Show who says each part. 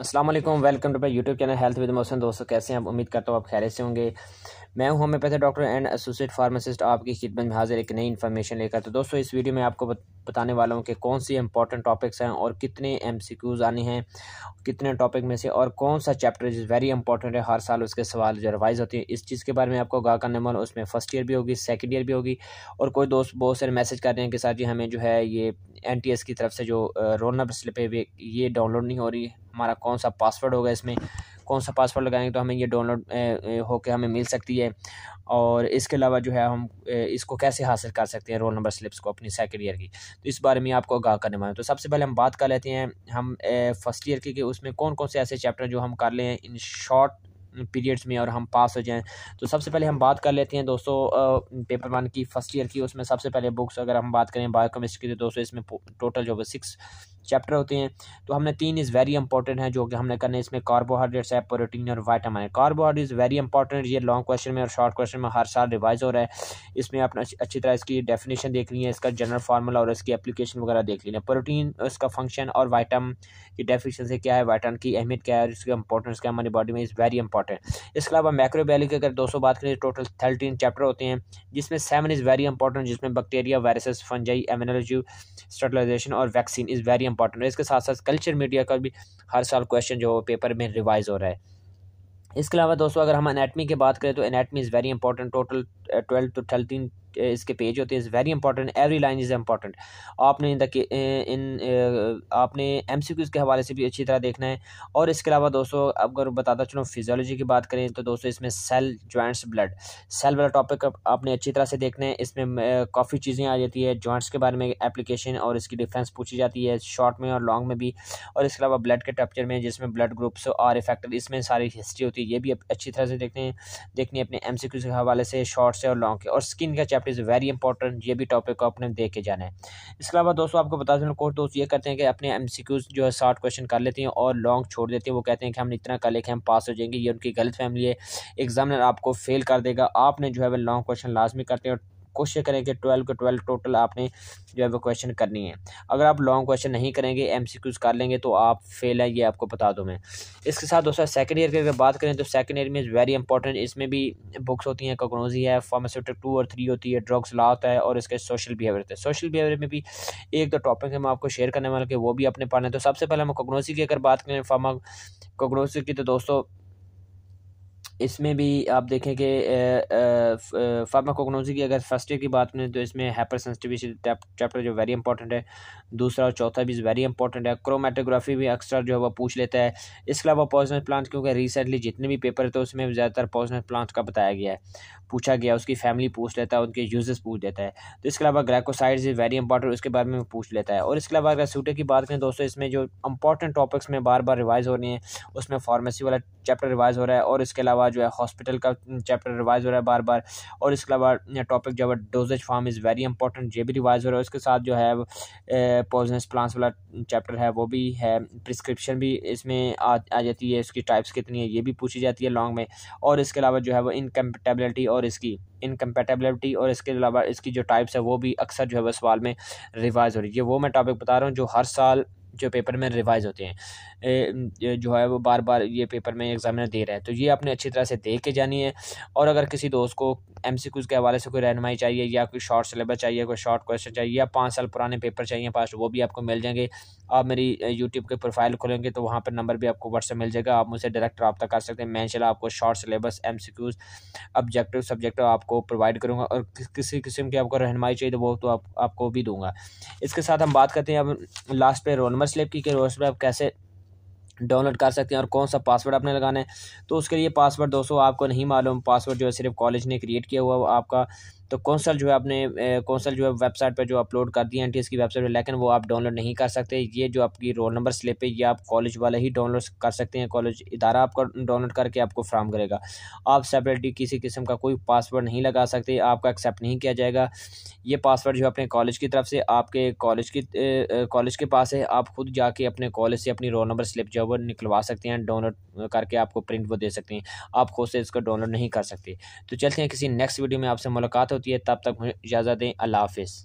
Speaker 1: अस्सलाम वालेकुम welcome to my YouTube channel health with Mohsin दोस्तों कैसे हैं आप उम्मीद करता हूँ आप खैर से होंगे मैं हूं homeopathy doctor and associate pharmacist आपकी खिदमत में हाजिर एक नई इन्फॉर्मेशन लेकर तो दोस्तों इस वीडियो में आपको बताने वाला हूं कि कौन सी इंपॉर्टेंट टॉपिक्स हैं और कितने एम सी क्यूज़ आने हैं कितने टॉपिक में से और कौन सा चैप्टर इज़ वेरी इंपॉर्टेंट है हर साल उसके सवाल जो रिवाइज होते हैं इस चीज़ के बारे में आपको गाह करने वाला उसमें फर्स्ट ईयर भी होगी सेकेंड ईयर भी होगी और कोई दोस्त बहुत सारे मैसेज कर रहे हैं कि सर जी हमें जो है ये एन टी एस की तरफ से जो रोल नंबर स्लिप है ये डाउनलोड नहीं हो रही हमारा कौन सा पासवर्ड होगा इसमें कौन सा पासवर्ड लगाएंगे तो हमें ये डाउनलोड होकर हमें मिल सकती है और इसके अलावा जो है हम इसको कैसे हासिल कर सकते हैं रोल नंबर स्लिप्स को अपनी सेकेंड ईयर की तो इस बारे में आपको आगाह करने वाले तो सबसे पहले हम बात कर लेते हैं हम फर्स्ट ईयर की कि उसमें कौन कौन से ऐसे चैप्टर जो हम कर लें इन शॉर्ट पीरियड्स में और हम पास हो जाएं तो सबसे पहले हम बात कर लेते हैं दोस्तों पेपर वन की फर्स्ट ईयर की उसमें सबसे पहले बुक्स अगर हम बात करें बायो केमिस्ट्री की तो दोस्तों इसमें टोटल जो है सिक्स चैप्टर होते हैं तो हमने तीन इज़ वेरी इंपॉर्टेंट है जो कि हमने करने इसमें कार्बोहाइड्रेट्स है प्रोटीन और वाइटामिन कार्बोहाइड्रेट्स वेरी इंपॉर्टेंट ये लॉन्ग क्वेश्चन में और शॉर्ट क्वेश्चन में हर साल रिवाइज हो रहा है इसमें आपने अच्छी तरह इसकी डेफिनेशन देख ली है इसका जनरल फार्मूला और इसकी एप्लीकेशन वगैरह देख लेना प्रोटीन इसका फंक्शन और वाइटम की डेफिनेशन से क्या है वाइटम की अहमियत क्या है और इसका इंपॉर्टेंस क्या हमारी बॉडी में इज़ वेरी इंपॉर्टेंट इसके अलावा मैक्रोबैली की अगर दोस्तों बात करें टोटल थर्टीन चैप्टर होते हैं जिसमें सेवन इज़ वेरी इंपॉर्टेंट जिसमें bacteria viruses fungi immunology sterilisation और वैक्सीन इज़ वेरी इंपॉर्टेंट है इसके साथ साथ कल्चर मीडिया का भी हर साल क्वेश्चन जो पेपर में रिवाइज हो रहा है इसके अलावा दोस्तों अगर हम अनेटमी की बात करें तो anatomy is very important total twelve to thirteen Uh, इसके पेज होते हैं is very important every line is important आपने इन इन uh, uh, आपने एम सी क्यूज़ के हवाले से भी अच्छी तरह देखना है और इसके अलावा दोस्तों अगर बताता चलो फिजियोलॉजी की बात करें तो दोस्तों इसमें सेल जॉइंट्स ब्लड सेल वाला टॉपिक आपने अच्छी तरह से देखना है इसमें काफ़ी चीज़ें आ जाती है जॉइंट्स के बारे में एप्लीकेशन और इसकी डिफ्रेंस पूछी जाती है शॉर्ट में और लॉन्ग में भी और इसके अलावा ब्लड के टेपचर में जिसमें ब्लड ग्रुप्स और इफेक्ट इसमें सारी हिस्ट्री होती है ये भी अच्छी तरह से देखने देखनी है अपने एम सी क्यूज़ के हवाले से शॉर्ट से और लॉन्ग के और स्किन का चैप्टर आप इज़ वेरी इंपॉर्टेंट ये भी टॉपिक को आपने देख के जाना है इसके अलावा दोस्तों आपको बता दें कोर्स दोस्त ये करते हैं कि अपने एम जो है शॉर्ट क्वेश्चन कर लेते हैं और लॉन्ग छोड़ देते हैं वो कहते हैं कि हम इतना कर लेके हम पास हो जाएंगे ये उनकी गलत फैमिली है एग्जामिनर आपको फेल कर देगा आपने जो है वह लॉन्ग क्वेश्चन लाजमी करते हैं और कोशिश करें कि ट्वेल्व के ट्वेल्व टोटल आपने जो है वो क्वेश्चन करनी है अगर आप लॉन्ग क्वेश्चन नहीं करेंगे एम कर लेंगे तो आप फेल है ये आपको बता दूँ मैं इसके साथ दोस्तों सेकेंड ईयर की अगर बात करें तो सेकेंड ईयर में इज़ वेरी इंपॉर्टेंट इसमें भी बुक्स होती हैं कोकोनोजी है फार्मास्यूटिक टू और थ्री होती है ड्रग्स लॉ होता है और इसके सोशल बिहेवियर थे है सोशल बिहेवियर में भी एक दो टॉपिक हम आपको शेयर करने वाले कि वो भी अपने पढ़ना तो सबसे पहले हम कोकोनोजी की अगर बात करें फार्मा कोकोनोजी की तो दोस्तों इसमें भी आप देखें कि फार्माकोगनोजी की अगर फर्स्ट ईयर की बात करें तो इसमें हाइपर सेंसिटिविटी चैप्टर जो वेरी इंपॉर्टेंट है दूसरा और चौथा भी वेरी इंपॉर्टेंट है क्रोमेटोग्राफी भी अक्सर जो है वो पूछ लेता है इसके अलावा पॉजनस प्लांट क्योंकि रिसेंटली जितने भी पेपर थे तो उसमें ज़्यादातर पॉजनस प्लांट का बताया गया है पूछा गया उसकी फैमिली पूछ लेता है उनके यूजेस पूछ लेता है तो इसके अलावा इज वेरी इंपॉर्टेंट उसके बारे में पूछ लेता है और इसके अलावा अगर सूटे की बात करें दोस्तों इसमें जो इंपॉर्टेंट टॉपिक्स में बार बार रिवाइज़ हो रही हैं उसमें फार्मेसी वाला चैप्टर रिवाइज़ हो रहा है और इसके अलावा अलावा जो है हॉस्पिटल का चैप्टर रिवाइज हो रहा है बार बार और इसके अलावा टॉपिक जो है dosage form is very important ये भी रिवाइज हो रहा है उसके साथ जो है पॉजनस प्लांट्स वाला चैप्टर है वो भी है प्रिस्क्रिप्शन भी इसमें आ, आ जाती है इसकी टाइप्स कितनी है ये भी पूछी जाती है लॉन्ग में और इसके अलावा जो है वो इनकम्पेटेबिलिटी और इसकी इनकम्पेटेबिलिटी और इसके अलावा इसकी जो टाइप्स है वो भी अक्सर जो है वो सवाल में रिवाइज हो रही है वो मैं टॉपिक बता रहा हूँ जो हर साल जो पेपर में रिवाइज होते हैं जो है वो बार बार ये पेपर में एग्ज़ामिनर दे रहा है तो ये आपने अच्छी तरह से देख के जानी है और अगर किसी दोस्त को एम सी क्यूज़ के हवाले से कोई रहनमाई चाहिए या कोई शॉर्ट सिलेबस चाहिए कोई शॉर्ट क्वेश्चन चाहिए या पाँच साल पुराने पेपर चाहिए पास वो भी आपको मिल जाएंगे आप मेरी यूट्यूब के प्रोफाइल खोलेंगे तो वहाँ पर नंबर भी आपको व्हाट्सअप मिल जाएगा आप मुझसे डायरेक्ट रब्ता कर सकते हैं मैं चला आपको short syllabus M C Qs objective subjective आपको प्रोवाइड करूँगा और किसी किस्म की आपको रहनमाई चाहिए तो वो तो आप, आपको भी दूंगा इसके साथ हम बात करते हैं अब लास्ट पे रोनम नंबर स्लिप की रोस्ट पर आप कैसे डाउनलोड कर सकते हैं और कौन सा पासवर्ड आपने लगाना है तो उसके लिए पासवर्ड दोस्तों आपको नहीं मालूम पासवर्ड जो है सिर्फ कॉलेज ने क्रिएट किया हुआ आपका तो कौंसल जो है आपने कौंसल जो है वेबसाइट पर जो अपलोड कर दिए एन की वेबसाइट पर लेकिन वो आप डाउनलोड नहीं कर सकते ये जो आपकी रोल नंबर स्लिप है ये आप कॉलेज वाले ही डाउनलोड कर सकते हैं कॉलेज इदारा आपका डाउनलोड करके आपको फ्राम करेगा आप सेपरेटली किसी किस्म का कोई पासवर्ड नहीं लगा सकते आपका एक्सेप्ट नहीं किया जाएगा ये पासवर्ड जो अपने कॉलेज की तरफ से आपके कॉलेज की कॉलेज के पास है आप खुद जाके अपने कॉलेज से अपनी रोल नंबर स्लिप जो है वो निकलवा सकते हैं डाउनलोड करके आपको प्रिंट वो दे सकते हैं आप खुद से इसको डाउनलोड नहीं कर सकते तो चलते हैं किसी नेक्स्ट वीडियो में आपसे मुलाकात होती है तब तक मुझे इजाज़त दें अल्लाह हाफिज़